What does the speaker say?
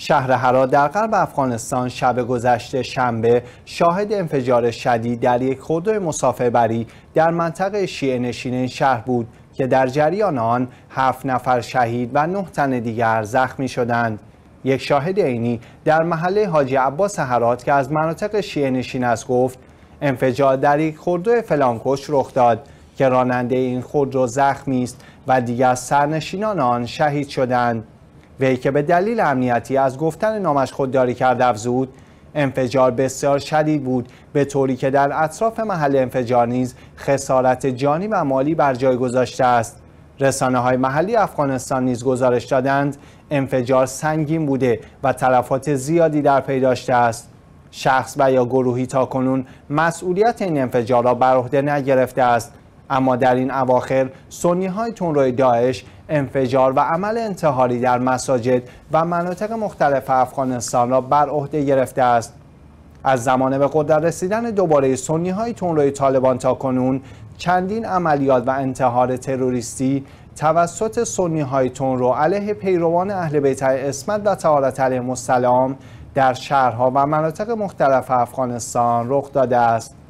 شهر هرا در غرب افغانستان شب گذشته شنبه شاهد انفجار شدید در یک خودروی مسافربری در منطقه شیعه نشین شهر بود که در جریان آن هفت نفر شهید و نه تن دیگر زخمی شدند. یک شاهد عینی در محله حاجی عباس هرات که از مناطق شیعه نشین است گفت انفجار در یک خودروی فلانکش رخ داد که راننده این خودرو زخمی است و دیگر سرنشینان آن شهید شدند. وی که به دلیل امنیتی از گفتن نامش خودداری کرد افزود انفجار بسیار شدید بود به طوری که در اطراف محل انفجار نیز خسارت جانی و مالی بر جای گذاشته است رسانه های محلی افغانستان نیز گزارش دادند انفجار سنگین بوده و تلفات زیادی در پی داشته است شخص و یا گروهی تا کنون مسئولیت این انفجار را بر عهده نگرفته است اما در این اواخر سنی های تون داعش انفجار و عمل انتحاری در مساجد و مناطق مختلف افغانستان را بر عهده گرفته است از زمان به قدرت رسیدن دوباره سنی های تون طالبان تا کنون چندین عملیات و انتحار تروریستی توسط سنی های تون علیه پیروان اهل بیت اسمت و تعالی علیهم السلام در شهرها و مناطق مختلف افغانستان رخ داده است